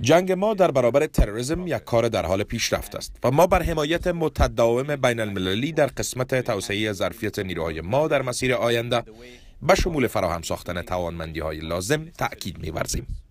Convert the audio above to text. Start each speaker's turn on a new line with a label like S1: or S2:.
S1: جنگ ما در برابر تروریسم یک کار در حال پیشرفت است و ما بر حمایت متداوم بین المللی در قسمت توسعه ظرفیت نیروهای ما در مسیر آینده به شمول فراهم ساختن توانمندی های لازم تأکید می‌ورزیم.